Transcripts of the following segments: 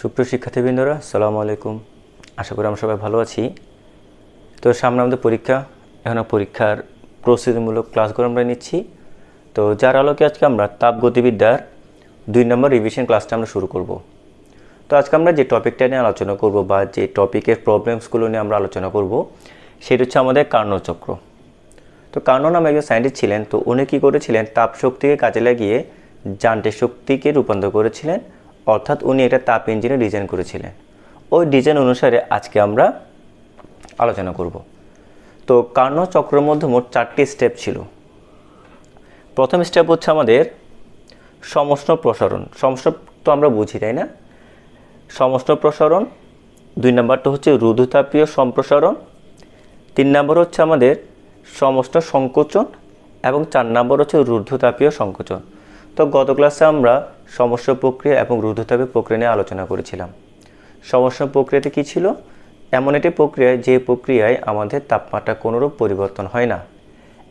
সুপ্রিয় শিক্ষার্থীবৃন্দরা সালামু আলাইকুম আশা করি আমরা সবাই ভালো আছি তো সামনে আমাদের পরীক্ষা এখন পরীক্ষার প্রস্তুতিমূলক ক্লাসগুলো আমরা নিচ্ছি তো যার আলোকে আজকে আমরা তাপগতিবিদ্যার দুই নম্বর রিভিশন ক্লাসটা আমরা শুরু করব তো আজকে আমরা যে টপিকটা নিয়ে আলোচনা করব বা যে টপিকের প্রবলেমসগুলো নিয়ে আমরা আলোচনা করব সেটা হচ্ছে আমাদের কার্ণচক্র তো কার্ণ নামে একজন সায়েন্টিস্ট ছিলেন তো উনি কী করেছিলেন তাপ শক্তিকে কাজে লাগিয়ে যান্ত্রিক শক্তিকে রূপান্তর করেছিলেন অর্থাৎ উনি একটা তাপ ইঞ্জিনের ডিজাইন করেছিলেন ওই ডিজাইন অনুসারে আজকে আমরা আলোচনা করব তো কার্ণ চক্রের মধ্যে মোট চারটি স্টেপ ছিল প্রথম স্টেপ হচ্ছে আমাদের সমষ্ণ প্রসারণ সমস্ত তো আমরা বুঝি তাই না সমষ্ণ প্রসারণ দুই নম্বরটা হচ্ছে রুধুতাপীয় সম্প্রসারণ তিন নম্বর হচ্ছে আমাদের সমষ্ণ সংকোচন এবং চার নম্বর হচ্ছে রুদ্ধতাপীয় সংকোচন তো গত ক্লাসে আমরা সমস্যা প্রক্রিয়া এবং রুদ্ধতাপের প্রক্রিয়া নিয়ে আলোচনা করেছিলাম সমস্যা প্রক্রিয়াতে কী ছিল এমন একটি প্রক্রিয়া যে প্রক্রিয়ায় আমাদের তাপমাত্রা কোনোরূপ পরিবর্তন হয় না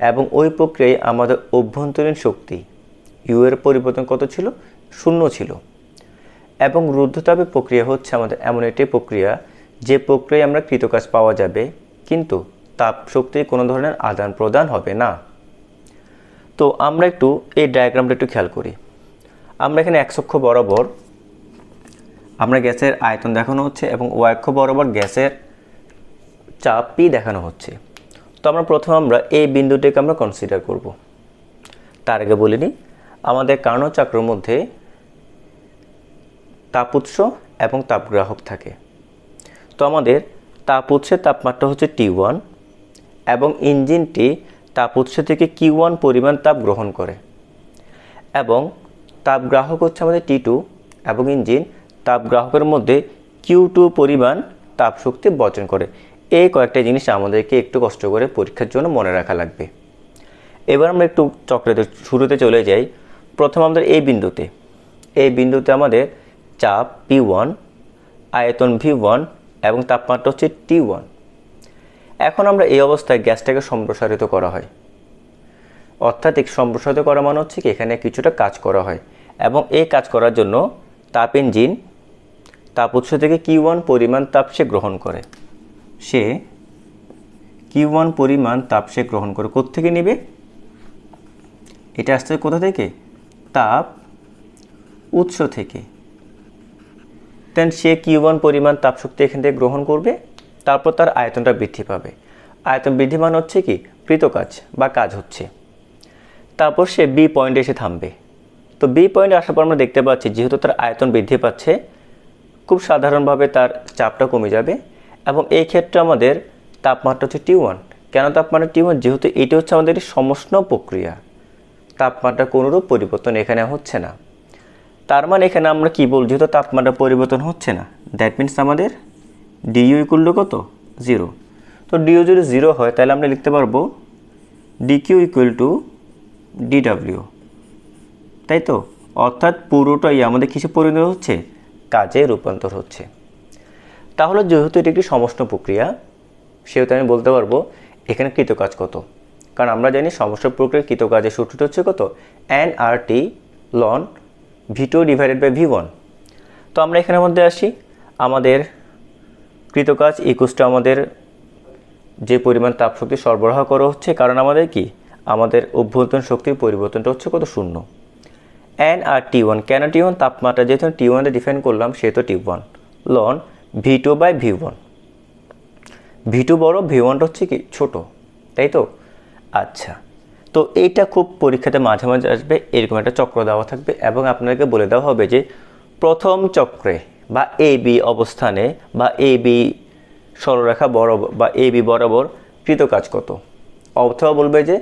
এবং ওই প্রক্রিয়ায় আমাদের অভ্যন্তরীণ শক্তি ইউ এর পরিবর্তন কত ছিল শূন্য ছিল এবং রুদ্ধতাপের প্রক্রিয়া হচ্ছে আমাদের এমন একটি প্রক্রিয়া যে প্রক্রিয়ায় আমরা কৃতকাজ পাওয়া যাবে কিন্তু তাপ শক্তির কোনো ধরনের আদান প্রদান হবে না তো আমরা একটু এই ডায়াগ্রামটা একটু খেয়াল করি আমরা এখানে একসক্ষ বরাবর আমরা গ্যাসের আয়তন দেখানো হচ্ছে এবং ওয়াক্ষ বরাবর গ্যাসের চাপ পি দেখানো হচ্ছে তো আমরা প্রথমে আমরা এই বিন্দুটিকে আমরা কনসিডার করব তার আগে বলিনি আমাদের কার্ণচক্রের মধ্যে তাপ উৎস এবং তাপগ্রাহক থাকে তো আমাদের তাপ উৎসের তাপমাত্রা হচ্ছে টি ওয়ান এবং ইঞ্জিনটি তাপ উৎস থেকে কিউ ওয়ান পরিমাণ তাপ গ্রহণ করে এবং তাপ গ্রাহক হচ্ছে আমাদের টি টু এবং ইঞ্জিন তাপ গ্রাহকের মধ্যে কিউ টু পরিমাণ তাপ শক্তি বর্জন করে এই কয়েকটা জিনিস আমাদেরকে একটু কষ্ট করে পরীক্ষার জন্য মনে রাখা লাগবে এবার আমরা একটু চক্রেতে শুরুতে চলে যাই প্রথম আমাদের এই বিন্দুতে এই বিন্দুতে আমাদের চাপ পি ওয়ান আয়তন ভি ওয়ান এবং তাপমাত্রা হচ্ছে টি ওয়ান এখন আমরা এই অবস্থায় গ্যাসটাকে সম্প্রসারিত করা হয় অর্থাৎ এক সম্প্রসারিত করা মানে হচ্ছে কি এখানে কিছুটা কাজ করা হয় এবং এই কাজ করার জন্য তাপ ইঞ্জিন তাপ উৎস থেকে কিউ ওয়ান পরিমাণ তাপ সে গ্রহণ করে সে কিউ ওয়ান পরিমাণ তাপ সে গ্রহণ করে থেকে নেবে এটা আসতে কোথা থেকে তাপ উৎস থেকে তেন সে কিউ ওয়ান পরিমাণ তাপশক্তি এখান থেকে গ্রহণ করবে তারপর তার আয়তনটা বৃদ্ধি পাবে আয়তন বৃদ্ধি মান হচ্ছে কি কৃত কাজ বা কাজ হচ্ছে তারপর সে বি পয়েন্টে এসে থামবে তো বি পয়েন্টে আসার পর আমরা দেখতে পাচ্ছি যেহেতু তার আয়তন বৃদ্ধি পাচ্ছে খুব সাধারণভাবে তার চাপটা কমে যাবে এবং এই ক্ষেত্রে আমাদের তাপমাত্রা হচ্ছে টি ওয়ান কেন তাপমাত্রা টি ওয়ান যেহেতু এটি হচ্ছে আমাদের সমষ্ণ প্রক্রিয়া তাপমাত্রা কোনোরূপ পরিবর্তন এখানে হচ্ছে না তার মানে এখানে আমরা কী বল যেহেতু তাপমাত্রা পরিবর্তন হচ্ছে না দ্যাট মিনস আমাদের ডিইউ ইকুল টু কত জিরো তো ডিইউ যদি জিরো হয় তাহলে আমরা লিখতে পারবো ডিকিউ ইকুয়াল টু ডিডাব্লিউ তাই তো অর্থাৎ পুরোটাই আমাদের কিছু পরিণত হচ্ছে কাজে রূপান্তর হচ্ছে তাহলে যেহেতু এটি একটি সমষ্ণ প্রক্রিয়া সেহেতু আমি বলতে পারবো এখানে কৃতকাজ কত কারণ আমরা জানি সমস্ত প্রক্রিয়ার কৃতকাজের সূত্রটি হচ্ছে কত এন আর টি লন V two divided by V one তো আমরা এখানের মধ্যে আসি আমাদের কৃতকাজ ইকুসটা আমাদের যে পরিমাণ তাপশক্তি সরবরাহ করা হচ্ছে কারণ আমাদের কি আমাদের অভ্যন্তরীণ শক্তির পরিবর্তনটা হচ্ছে কত শূন্য অ্যান আর টি ওয়ান কেন টি ওয়ান তাপমাত্রা যেহেতু টি ওয়ানে ডিফাইন করলাম সেহেতু টি ওয়ান লন V two by V one V two বড়ো ভি ওয়ানটা হচ্ছে কি ছোটো তাই তো আচ্ছা তো এইটা খুব পরীক্ষাতে মাঝে মাঝে আসবে এরকম একটা চক্র দেওয়া থাকবে এবং আপনাদেরকে বলে দেওয়া হবে যে প্রথম চক্রে বা এ বি অবস্থানে বা এ বি সরলরেখা বরাবর বা এ বি বরাবর কৃতকাজ কত অথবা বলবে যে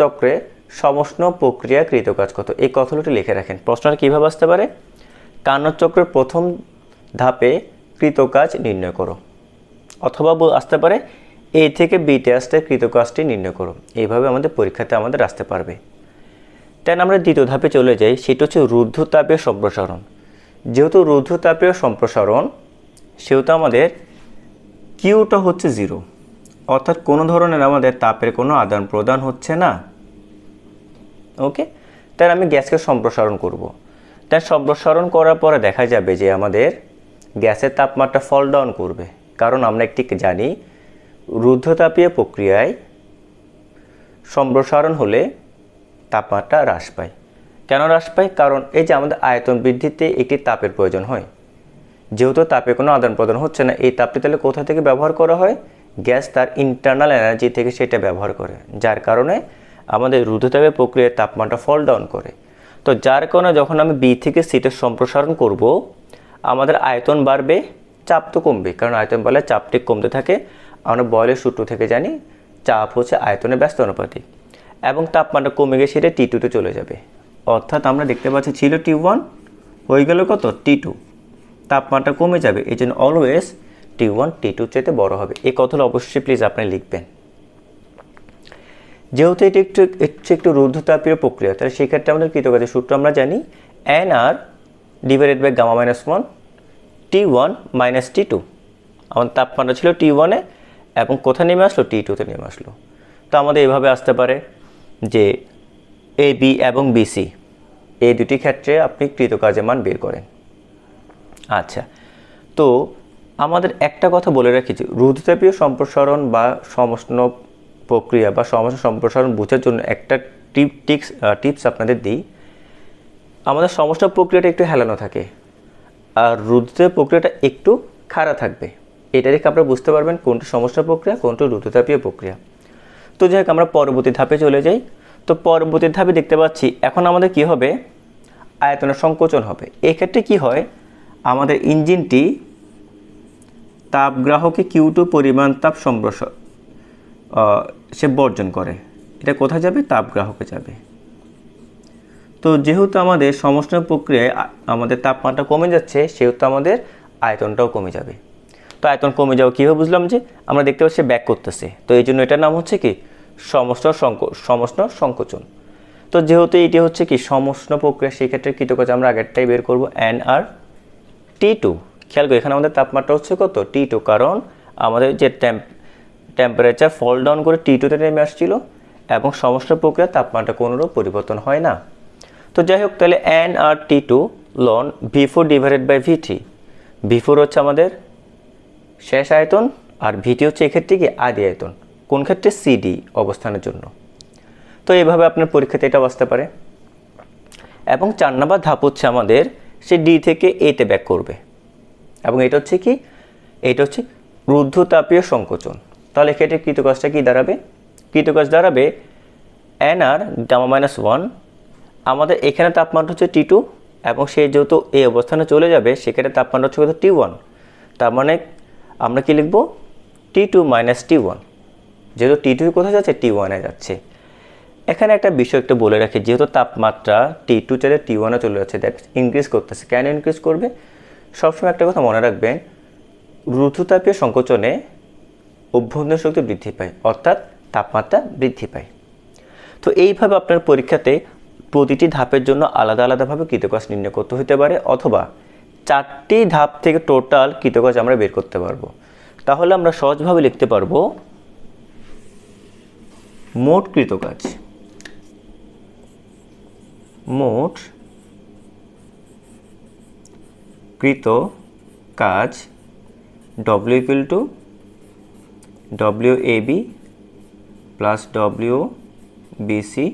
চক্রে সমষ্ণ প্রক্রিয়া কৃতকাজ কত এই কথাগুলোটি লিখে রাখেন প্রশ্নটা কীভাবে আসতে পারে কান্নচক্রের প্রথম ধাপে কৃতকাজ নির্ণয় করো অথবা আসতে পারে এ থেকে বি কৃত কৃতকাজটি নির্ণয় করো এইভাবে আমাদের পরীক্ষাতে আমাদের আসতে পারবে দেন আমরা দ্বিতীয় ধাপে চলে যাই সেটা হচ্ছে রুদ্ধতাপের সম্প্রসারণ যেহেতু রুদ্ধতাপীয় সম্প্রসারণ সেহেতু আমাদের কিউটা হচ্ছে জিরো অর্থাৎ কোনো ধরনের আমাদের তাপের কোনো আদান প্রদান হচ্ছে না ওকে তাই আমি গ্যাসকে সম্প্রসারণ করব। তাই সম্প্রসারণ করার পরে দেখা যাবে যে আমাদের গ্যাসের তাপমাত্রা ফল ডাউন করবে কারণ আমরা একটি জানি রুদ্ধতাপীয় প্রক্রিয়ায় সম্প্রসারণ হলে তাপমাত্রা হ্রাস পায় কেন হ্রাস পায় কারণ এই যে আমাদের আয়তন বৃদ্ধিতে একটি তাপের প্রয়োজন হয় যেহেতু তাপে কোনো আদান প্রদান হচ্ছে না এই তাপটি তাহলে কোথা থেকে ব্যবহার করা হয় গ্যাস তার ইন্টারনাল এনার্জি থেকে সেটা ব্যবহার করে যার কারণে আমাদের রুদ্ধতাপের প্রক্রিয়ার তাপমাত্রা ফল ডাউন করে তো যার কারণে যখন আমি বি থেকে সিতে সম্প্রসারণ করব আমাদের আয়তন বাড়বে চাপ তো কমবে কারণ আয়তন বাড়লে চাপটি কমতে থাকে আমরা বয়লের সূত্র থেকে জানি চাপ হচ্ছে আয়তনের ব্যস্ত অনুপাতিক এবং তাপমাত্রা কমে গিয়ে সেটা টি টুতে চলে যাবে অর্থাৎ আমরা দেখতে পাচ্ছি ছিল টি ওয়ান হয়ে গেল কত টি টু তাপমাত্রা কমে যাবে এই জন্য always T one T two চেতে বড়ো হবে এই কথাটা অবশ্যই প্লিজ আপনি লিখবেন যেহেতু এটি একটু হচ্ছে একটু রুদ্ধতাপীয় প্রক্রিয়া তাহলে সেক্ষেত্রে আমাদের কৃতকাজের সূত্র আমরা জানি N R divided by gamma minus one T one minus T two আমাদের তাপমাত্রা ছিল টি ওয়ানে এবং কোথায় নেমে আসলো টি টুতে নেমে আসলো তো আমাদের এভাবে আসতে পারে যে এ বি এবং বিসি এই দুটি ক্ষেত্রে আপনি কৃতকার্যের মান বের করেন আচ্ছা তো আমাদের একটা কথা বলে রাখি যে রুদ্রতাপীয় সম্প্রসারণ বা সমষ্ণ প্রক্রিয়া বা সমস্ত সম্প্রসারণ বোঝার জন্য একটা টিপ টিক্স টিপস আপনাদের দিই আমাদের সমস্ত প্রক্রিয়াটা একটু হেলানো থাকে আর রুদ্রতাপীয় প্রক্রিয়াটা একটু খাড়া থাকবে এটা দেখে আপনারা বুঝতে পারবেন কোনটা সমস্যা প্রক্রিয়া কোনটা রুদ্রতাপীয় প্রক্রিয়া তো যাই হোক আমরা পরবর্তী ধাপে চলে যাই তো পরবর্তী ধাপে দেখতে পাচ্ছি এখন আমাদের কি হবে আয়তনের সংকোচন হবে এক্ষেত্রে কি হয় আমাদের ইঞ্জিনটি তাপগ্রাহকে কিউ টু পরিমাণ তাপ সম্প্রস সে বর্জন করে এটা কোথায় যাবে তাপগ্রাহকে যাবে তো যেহেতু আমাদের সমষ্ণ প্রক্রিয়ায় আমাদের তাপমাত্রা কমে যাচ্ছে সেহেতু আমাদের আয়তনটাও কমে যাবে তো আয়তন কমে যাওয়া কীভাবে বুঝলাম যে আমরা দেখতে পাচ্ছি ব্যাক করতেছে তো এই জন্য এটার নাম হচ্ছে কি সংকো সমস্ত সংকোচন তো যেহেতু এটি হচ্ছে কি সমস্ত প্রক্রিয়া সেই ক্ষেত্রে কৃতকাজ আমরা আগেরটাই বের করব এন আর টি টু খেয়াল করি এখানে আমাদের তাপমাত্রা হচ্ছে কত টি টু কারণ আমাদের যে টেম্প টেম্পারেচার ফল ডাউন করে টি টুতে নেমে আসছিল এবং সমস্ত প্রক্রিয়া তাপমাত্রা কোনোরূপ পরিবর্তন হয় না তো যাই হোক তাহলে এন আর টি টু লন V four divided by V three V four হচ্ছে আমাদের শেষ আয়তন আর ভিটি হচ্ছে এক্ষেত্রে কি আদি আয়তন কোন ক্ষেত্রে সিডি অবস্থানের জন্য তো এভাবে আপনার পরীক্ষাতে এটা আসতে পারে এবং চার নাম্বার ধাপ হচ্ছে আমাদের সে ডি থেকে এতে ব্যাক করবে এবং এটা হচ্ছে কি এটা হচ্ছে রুদ্ধতাপীয় সংকোচন তাহলে ক্ষেত্রে কৃতকাজটা কি দাঁড়াবে কৃতকাজ দাঁড়াবে N R gamma minus one আমাদের এখানে তাপমাত্রা হচ্ছে টি টু এবং সে যেহেতু এই অবস্থানে চলে যাবে সেক্ষেত্রে তাপমাত্রা হচ্ছে টি ওয়ান তার মানে আমরা কি লিখব T two minus T one যেহেতু টি টু কোথায় যাচ্ছে টি ওয়ানে যাচ্ছে এখানে একটা বিষয় একটু বলে রাখি যেহেতু তাপমাত্রা টি টু চলে টি ওয়ানে চলে যাচ্ছে দ্যাট ইনক্রিজ করতেছে কেন ইনক্রিজ করবে সবসময় একটা কথা মনে রাখবেন ঋতুতাপীয় সংকোচনে অভ্যন্তর শক্তি বৃদ্ধি পায় অর্থাৎ তাপমাত্রা বৃদ্ধি পায় তো এইভাবে আপনার পরীক্ষাতে প্রতিটি ধাপের জন্য আলাদা আলাদাভাবে কৃতকাজ নির্ণয় করতে হতে পারে অথবা চারটি ধাপ থেকে টোটাল কৃতকাজ আমরা বের করতে পারবো তাহলে আমরা সহজভাবে লিখতে পারবো মোট কৃতকাজ মোট কৃত কাজ W equal to W A B plus W C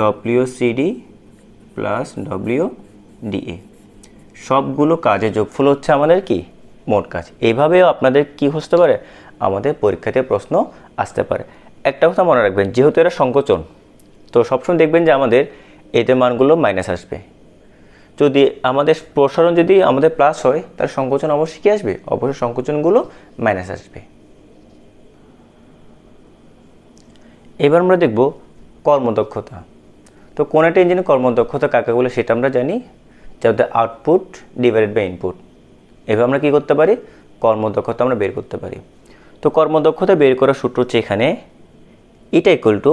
W C D plus W D A সবগুলো কাজের যোগফল হচ্ছে আমাদের কি মোট কাজ এইভাবেও আপনাদের কি হতে পারে আমাদের পরীক্ষাতে প্রশ্ন আসতে পারে একটা কথা মনে রাখবেন যেহেতু এরা সংকোচন তো সবসময় দেখবেন যে আমাদের এদের মানগুলো মাইনাস আসবে যদি আমাদের প্রসারণ যদি আমাদের প্লাস হয় তাহলে সংকোচন অবশ্যই কী আসবে অবশ্যই সংকোচনগুলো মাইনাস আসবে এবার আমরা দেখব কর্মদক্ষতা তো কোন একটা ইঞ্জিনের কর্মদক্ষতা কাকে বলে সেটা আমরা জানি যাতে আউটপুট ডিভাইডেড বাই ইনপুট এভাবে আমরা কী করতে পারি কর্মদক্ষতা আমরা বের করতে পারি তো কর্মদক্ষতা বের করার সূত্র হচ্ছে এখানে eta equal to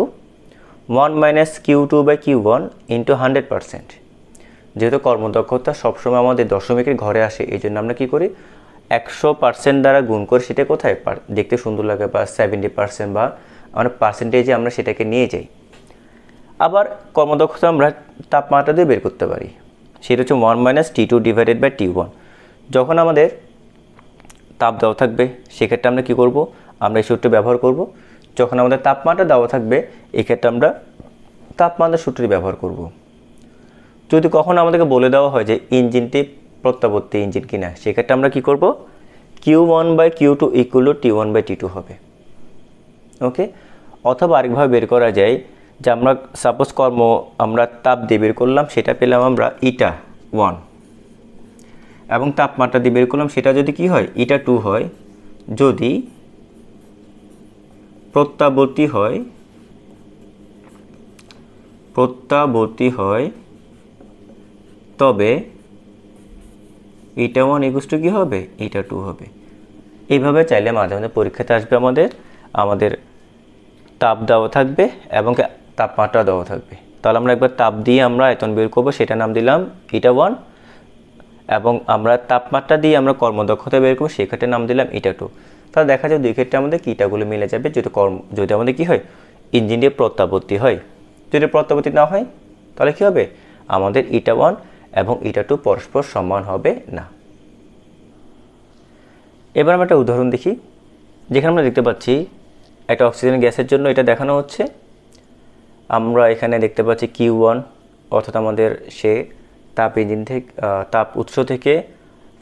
one minus Q two by Q one into hundred percent যেহেতু কর্মদক্ষতা সবসময় আমাদের দশমিকের ঘরে আসে এই জন্য আমরা কী করি একশো পার্সেন্ট দ্বারা গুণ করে সেটা কোথায় দেখতে সুন্দর লাগে বা সেভেন্টি পার্সেন্ট বা আমরা পার্সেন্টেজে আমরা সেটাকে নিয়ে যাই আবার কর্মদক্ষতা আমরা তাপমাত্রা দিয়ে বের করতে পারি সেটা হচ্ছে one minus T two divided by T one যখন আমাদের তাপ দেওয়া থাকবে সেক্ষেত্রে আমরা কি করব আমরা এই সূত্রটি ব্যবহার করব যখন আমাদের তাপমাত্রা দেওয়া থাকবে এক্ষেত্রে আমরা তাপমাত্রা সূত্রটি ব্যবহার করব যদি কখনো আমাদেরকে বলে দেওয়া হয় যে ইঞ্জিনটি প্রত্যাবর্তী ইঞ্জিন কিনা সেক্ষেত্রে আমরা কি করব Q one by Q two equal to T one by T two হবে ওকে অথবা আরেকভাবে বের করা যায় যে আমরা সাপোজ কর্ম আমরা তাপ দিয়ে বের করলাম সেটা পেলাম আমরা ইটা ওয়ান এবং তাপমাত্রা দিয়ে বের করলাম সেটা যদি কি হয় ইটা টু হয় যদি প্রত্যাবর্তী হয় প্রত্যাবর্তী হয় তবে ইটা ওয়ান টু কী হবে ইটা টু হবে এইভাবে চাইলে মাঝে মাঝে পরীক্ষাতে আসবে আমাদের আমাদের তাপ দেওয়া থাকবে এবং তাপমাত্রা দেওয়া থাকবে তাহলে আমরা একবার তাপ দিয়ে আমরা আয়তন বের করবো সেটা নাম দিলাম ইটা ওয়ান এবং আমরা তাপমাত্রা দিয়ে আমরা কর্মদক্ষতা বের করবো সেক্ষেত্রে নাম দিলাম ইটা টু তাহলে দেখা যাবে দুই ক্ষেত্রে আমাদের কিটাগুলো মিলে যাবে যদি কর্ম যদি আমাদের কী হয় ইঞ্জিন দিয়ে প্রত্যাবর্তী হয় যদি প্রত্যাবর্তী না হয় তাহলে কী হবে আমাদের ইটা ওয়ান এবং ইটা টু পরস্পর সমান হবে না এবার আমরা একটা উদাহরণ দেখি যেখানে আমরা দেখতে পাচ্ছি একটা অক্সিজেন গ্যাসের জন্য এটা দেখানো হচ্ছে আমরা এখানে দেখতে পাচ্ছি কিউ ওয়ান অর্থাৎ আমাদের সে তাপ ইঞ্জিন থেকে তাপ উৎস থেকে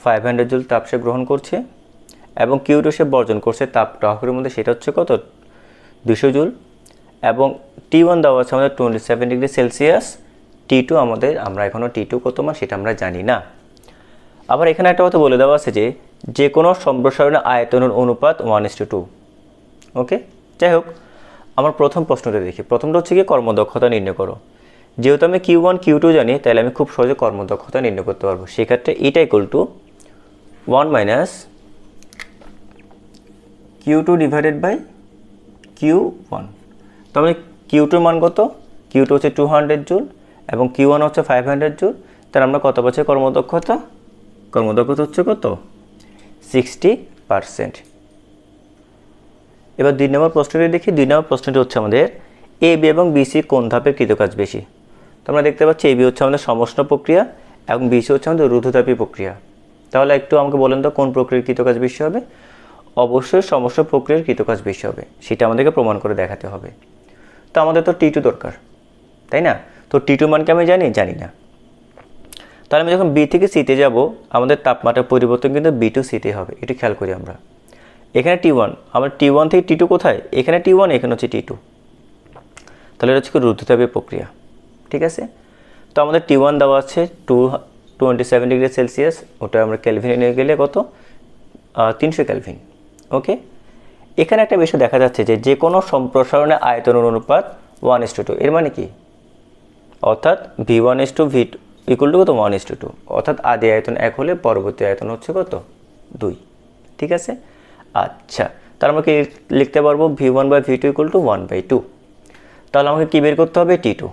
ফাইভ হান্ড্রেড জুল তাপ সে গ্রহণ করছে এবং কিউটো সে বর্জন করছে তাপ গ্রাহকের মধ্যে সেটা হচ্ছে কত দুশো জুল এবং টি ওয়ান দেওয়া আছে আমাদের twenty seven degree Celsius T two আমাদের আমরা এখনও টি টু কত মান সেটা আমরা জানি না আবার এখানে একটা কথা বলে দেওয়া আছে যে যে কোনো সম্প্রসারণের আয়তনের অনুপাত one is to two okay যাই হোক আমার প্রথম প্রশ্নটা দেখি প্রথমটা হচ্ছে কি কর্মদক্ষতা নির্ণয় করো যেহেতু আমি কিউ ওয়ান কিউ টু জানি তাহলে আমি খুব সহজে কর্মদক্ষতা নির্ণয় করতে পারবো সেক্ষেত্রে এটা equal to one minus Q two divided by Q one তবে কিউ টুর মান কত কিউ টু হচ্ছে টু হান্ড্রেড জুল এবং কিউ ওয়ান হচ্ছে ফাইভ হান্ড্রেড জুল তাহলে আমরা কত পাচ্ছি কর্মদক্ষতা কর্মদক্ষতা হচ্ছে কত সিক্সটি পারসেন্ট এবার দুই নম্বর প্রশ্নটি দেখি দুই নম্বর প্রশ্নটি হচ্ছে আমাদের এ বি এবং বিসি কোন ধাপের কৃতকাজ বেশি তোমরা দেখতে পাচ্ছ এবি হচ্ছে আমাদের সমষ্ণ প্রক্রিয়া এবং বিসি হচ্ছে আমাদের রুদ্ধতাপী প্রক্রিয়া তাহলে একটু আমাকে বলেন তো কোন প্রক্রিয়ার কৃতকাজ বেশি হবে অবশ্যই সমষ্ণ প্রক্রিয়ার কৃতকাজ বেশি হবে সেটা আমাদেরকে প্রমাণ করে দেখাতে হবে তো আমাদের তো টি টু দরকার তাই না তো টি টু মানকে আমি জানি জানি না তাহলে আমি যখন বি থেকে সিতে যাব আমাদের তাপমাত্রার পরিবর্তন কিন্তু বি টু সিতে হবে এটা খেয়াল করি আমরা এখানে টি ওয়ান আমার টি ওয়ান থেকে টি টু কোথায় এখানে টি ওয়ান এখানে হচ্ছে টি টু তাহলে এটা হচ্ছে রুদ্ধতাপীয় প্রক্রিয়া ঠিক আছে তো আমাদের টি ওয়ান দেওয়া আছে two twenty seven degree Celsius ওটা আমরা ক্যালভিনে নিয়ে গেলে কত তিনশো ক্যালভিন ওকে এখানে একটা বিষয় দেখা যাচ্ছে যে যে কোনো সম্প্রসারণে আয়তন অনুপাত ওয়ান ইস টু টু এর মানে কি অর্থাৎ V one is to V two equal to কত ওয়ান ইস টু টু অর্থাৎ আদি আয়তন এক হলে পরবর্তী আয়তন হচ্ছে কত দুই ঠিক আছে আচ্ছা তার আমাকে লিখতে পারবো V one by V two equal to one by two তাহলে আমাকে কী বের করতে হবে টি টু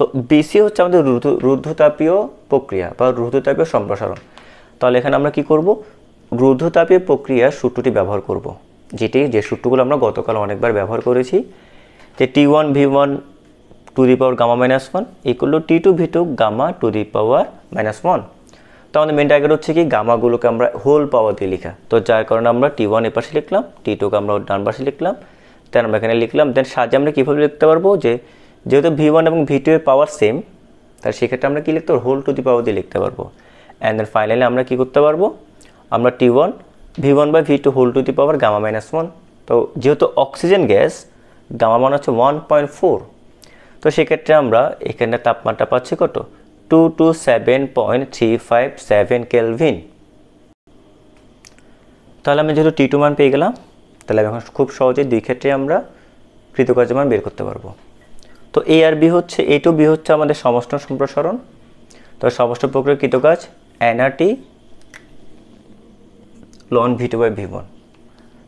তো বিসি হচ্ছে আমাদের রুদ্ধতাপীয় প্রক্রিয়া বা রুদ্ধতাপীয় সম্প্রসারণ তাহলে এখানে আমরা কি করব রুদ্ধতাপীয় প্রক্রিয়া সূত্রটি ব্যবহার করব। যেটি যে সূত্রগুলো আমরা গতকাল অনেকবার ব্যবহার করেছি যে T one V one to the power gamma minus one equal T two V two gamma to the power minus one তো আমাদের মেন টার্গেট হচ্ছে কি গামাগুলোকে আমরা হোল পাওয়ার দিয়ে লিখা তো যার কারণে আমরা টি ওয়ান এপাশে লিখলাম টি টুকে আমরা ডান পাশে লিখলাম তেন আমরা এখানে লিখলাম দেন সাহায্যে আমরা কীভাবে লিখতে পারবো যে যেহেতু ভি ওয়ান এবং ভি টু এর পাওয়ার সেম তাহলে সেক্ষেত্রে আমরা কী লিখতে পারবো হোল টু দি পাওয়ার দিয়ে লিখতে পারবো অ্যান্ড দেন ফাইনালি আমরা কী করতে পারবো আমরা T one V one by V two whole to the power gamma minus one তো যেহেতু অক্সিজেন গ্যাস গামা মান হচ্ছে ওয়ান পয়েন্ট ফোর তো সেক্ষেত্রে আমরা এখানে তাপমাত্রা পাচ্ছি কত two two seven point three five seven kelvin তাহলে আমি যেহেতু টি টু মান পেয়ে গেলাম তাহলে আমি এখন খুব সহজে দুই ক্ষেত্রে আমরা কৃতকার্য মান বের করতে পারবো তো এ আর বি হচ্ছে এ টু বি হচ্ছে আমাদের সমষ্ণ সম্প্রসারণ তো সমষ্ণ প্রক্রিয়া কৃতকাজ এনআরটি লন V two by V one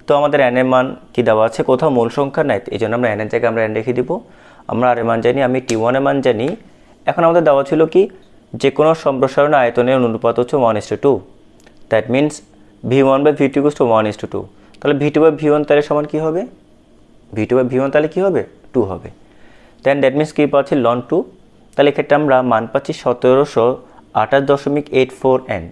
তো আমাদের এনের মান কী দেওয়া আছে কোথাও মূল সংখ্যা নাই এই জন্য আমরা এনের জায়গায় আমরা এন রেখে দিব আমরা আর মান জানি আমি টি ওয়ান ওয়ানের মান জানি এখন আমাদের দেওয়া ছিল কি যে কোনো সম্প্রসারণ আয়তনের অনুপাত হচ্ছে one is to two that means V one by V two is one is to two তাহলে V two by V one তাহলে সমান কী হবে V two by V one তাহলে কী হবে টু হবে দেন দ্যাট মিনস কী পাচ্ছি লন টু তাহলে এক্ষেত্রে আমরা মান পাচ্ছি সতেরোশো আঠাশ দশমিক এইট ফোর এন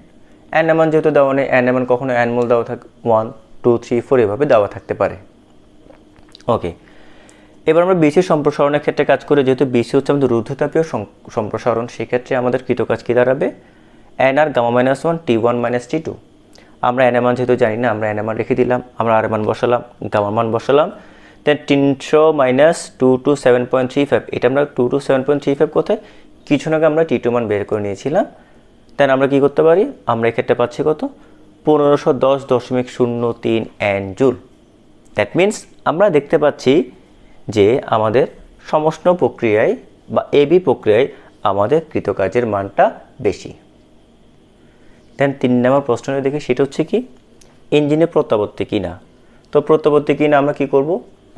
অ্যান এমন যেহেতু দেওয়া নেই অ্যান এমন কখনো অ্যান মূল দেওয়া থাক ওয়ান টু থ্রি ফোর এভাবে দেওয়া থাকতে পারে ওকে এবার আমরা বিসি সম্প্রসারণের ক্ষেত্রে কাজ করে যেহেতু বিসি হচ্ছে আমাদের রুদ্ধতাপীয় সম্প্রসারণ সেক্ষেত্রে আমাদের কৃতকাজ কী দাঁড়াবে N R gamma minus one T one minus T two আমরা অ্যানামান যেহেতু জানি না আমরা অ্যানামান রেখে দিলাম আমরা আর মান বসালাম গামার মান বসালাম দেন তিনশো minus two two seven point three five এটা আমরা two two seven point three five কোথায় কিছু না আমরা টি টু মান বের করে নিয়েছিলাম দেন আমরা কি করতে পারি আমরা এক্ষেত্রে পাচ্ছি কত পনেরোশো দশ দশমিক শূন্য তিন অ্যান্ড জুল দ্যাট মিন্স আমরা দেখতে পাচ্ছি যে আমাদের সমষ্ণ প্রক্রিয়ায় বা এবি প্রক্রিয়ায় আমাদের কৃতকার্যের মানটা বেশি দেন তিন নম্বর প্রশ্নটা দেখি সেটা হচ্ছে কি ইঞ্জিনের প্রত্যাবর্তী কিনা তো প্রত্যাবর্তী কিনা আমরা কি করব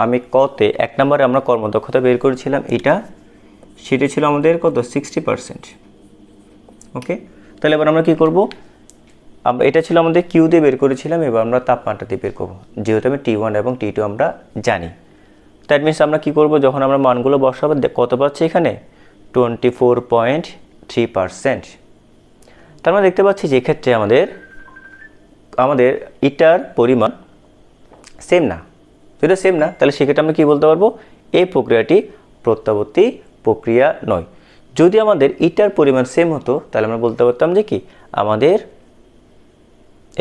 আমি কতে এক নম্বরে আমরা কর্মদক্ষতা বের করেছিলাম এটা সেটা ছিল আমাদের কত সিক্সটি পারসেন্ট ওকে তাহলে এবার আমরা কি করব এটা ছিল আমাদের কিউ দিয়ে বের করেছিলাম এবার আমরা তাপমাত্রা দিয়ে বের করবো যেহেতু আমি টি ওয়ান এবং টি টু আমরা জানি দ্যাট মিনস আমরা কি করব যখন আমরা মানগুলো বসাবো কত পাচ্ছি এখানে twenty four point three percent তার মানে দেখতে পাচ্ছি যে ক্ষেত্রে আমাদের আমাদের ইটার পরিমাণ সেম না যদি সেম না তাহলে সেক্ষেত্রে আমরা কী বলতে পারবো এই প্রক্রিয়াটি প্রত্যাবর্তী প্রক্রিয়া নয় যদি আমাদের ইটার পরিমাণ সেম হতো তাহলে আমরা বলতে পারতাম যে কি আমাদের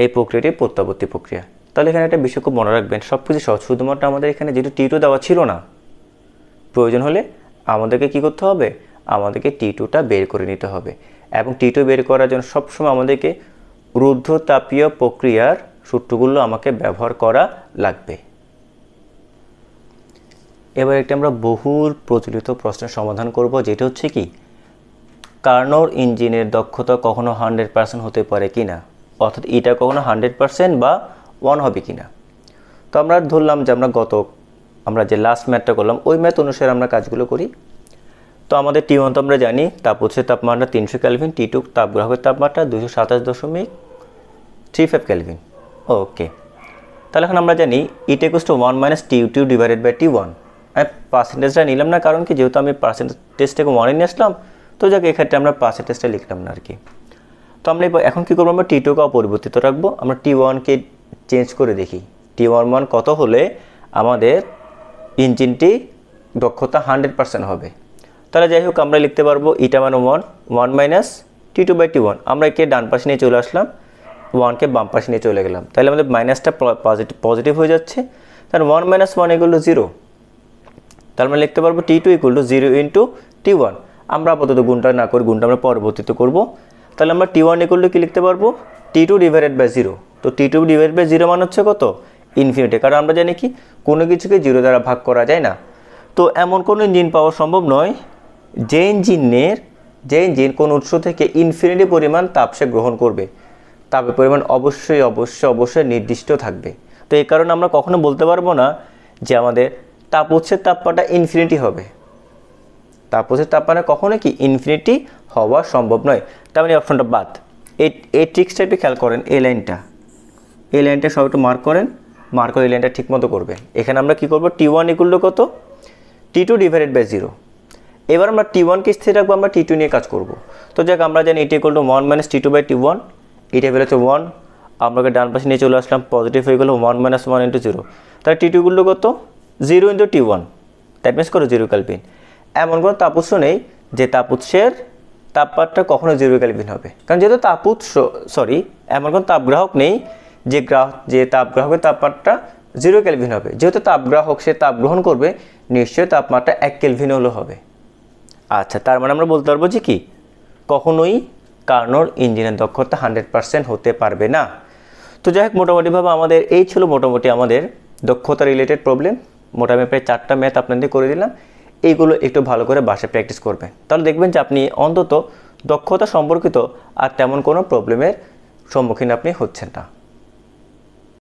এই প্রক্রিয়াটি প্রত্যাবর্তী প্রক্রিয়া তাহলে এখানে একটা বিষয় খুব মনে রাখবেন সব কিছু সহজ শুধুমাত্র আমাদের এখানে যেহেতু টিটু দেওয়া ছিল না প্রয়োজন হলে আমাদেরকে কি করতে হবে আমাদেরকে টিটুটা বের করে নিতে হবে এবং টিটু বের করার জন্য সবসময় আমাদেরকে রুদ্ধতাপীয় প্রক্রিয়ার সূত্রগুলো আমাকে ব্যবহার করা লাগবে এবার একটি আমরা বহুল প্রচলিত প্রশ্নের সমাধান করব যেটা হচ্ছে কি কার্নোর ইঞ্জিনের দক্ষতা কখনো হান্ড্রেড পার্সেন্ট হতে পারে কি না অর্থাৎ এটা কখনো হান্ড্রেড পার্সেন্ট বা ওয়ান হবে কি না তো আমরা ধরলাম যে আমরা গত আমরা যে লাস্ট ম্যাথটা করলাম ওই ম্যাথ অনুসারে আমরা কাজগুলো করি তো আমাদের টি ওয়ান তো আমরা জানি তাপ হচ্ছে তাপমাত্রা তিনশো ক্যালভিন টি টু তাপগ্রাহকের তাপমাত্রা দুশো সাতাশ দশমিক থ্রি ফাইভ ক্যালভিন ওকে তাহলে এখন আমরা জানি eta two one minus T two divided by T one পার্সেন্টেজটা হ্যাঁ, নিলাম না কারণ কি যেহেতু আমি পার্সেন্টেজ থেকে ওয়ানে নিয়ে আসলাম তো যাকে এক্ষেত্রে আমরা পার্সেন্টেজটা লিখলাম না আর কি তো আমরা এখন কী করবো আমরা টি টুকে অপরিবর্তিত রাখবো আমরা টি ওয়ানকে চেঞ্জ করে দেখি টি ওয়ান ওয়ান কত হলে আমাদের ইঞ্জিনটি দক্ষতা হান্ড্রেড পার্সেন্ট হবে তাহলে যাই হোক আমরা লিখতে পারবো ইটা মানে one one minus T two by T one আমরা একে ডান পাশে নিয়ে চলে আসলাম ওয়ানকে বাম পাশে নিয়ে চলে গেলাম তাহলে আমাদের মাইনাসটা পজিটিভ পজিটিভ হয়ে যাচ্ছে কারণ ওয়ান মাইনাস ওয়ান এগুলো জিরো তার মানে লিখতে পারবো T two equal to zero into T one আমরা আপাতত গুণটা না করি গুণটা আমরা পরবর্তীতে করব তাহলে আমরা টি ওয়ান ইকুয়াল টু কী লিখতে পারবো T two divided by zero তো T two divide by zero মানে হচ্ছে কত ইনফিনিটি কারণ আমরা জানি কি কোনো কিছুকে জিরো দ্বারা ভাগ করা যায় না তো এমন কোনো ইঞ্জিন পাওয়া সম্ভব নয় যে ইঞ্জিনের যে ইঞ্জিন কোন উৎস থেকে ইনফিনিটি পরিমাণ তাপ সে গ্রহণ করবে তাপের পরিমাণ অবশ্যই অবশ্যই অবশ্যই নির্দিষ্ট থাকবে তো এই কারণে আমরা কখনো বলতে পারবো না যে আমাদের তাপোচ্ছের তাপমাত্রা ইনফিনিটি হবে তাপোচ্ছের তাপমাত্রা কখনো কি ইনফিনিটি হওয়া সম্ভব নয় তার মানে অপশনটা বাদ এই ট্রিক্স টাইপে খেয়াল করেন এই লাইনটা এই লাইনটা সব একটু মার্ক করেন মার্ক করে এই লাইনটা ঠিকমতো করবেন এখানে আমরা কি করব টি ওয়ান ইকুল কত T two divided by zero এবার আমরা টি ওয়ানকে স্থির রাখবো আমরা টি টু নিয়ে কাজ করব তো যাক আমরা জানি এটি equal to one minus T two by T one এটা বেরোচ্ছে হচ্ছে ওয়ান আমরা ডান পাশে নিয়ে চলে আসলাম পজিটিভ হয়ে গেলো one minus one into zero তাহলে টি টুগুলো কত zero into T one that means করো জিরো ক্যালভিন এমন কোনো তাপ নেই যে তাপুৎসের তাপমাত্রা কখনো জিরো ক্যালভিন হবে কারণ যেহেতু তাপুৎস সরি এমন কোনো তাপগ্রাহক নেই যে গ্রাহ যে তাপগ্রাহকের তাপমাত্রা জিরো ক্যালভিন হবে যেহেতু তাপগ্রাহক সে তাপ গ্রহণ করবে নিশ্চয়ই তাপমাত্রা এক ক্যালভিন হলেও হবে আচ্ছা তার মানে আমরা বলতে পারবো যে কি কখনোই কার্নোর ইঞ্জিনের দক্ষতা হান্ড্রেড পারসেন্ট হতে পারবে না তো যাই হোক মোটামুটিভাবে আমাদের এই ছিল মোটামুটি আমাদের দক্ষতা রিলেটেড প্রবলেম মোটামে প্রায় চারটা ম্যাথ আপনাদের করে দিলাম এইগুলো একটু ভালো করে বাসায় প্র্যাকটিস করবেন তাহলে দেখবেন যে আপনি অন্তত দক্ষতা সম্পর্কিত আর তেমন কোনো প্রবলেমের সম্মুখীন আপনি হচ্ছেন না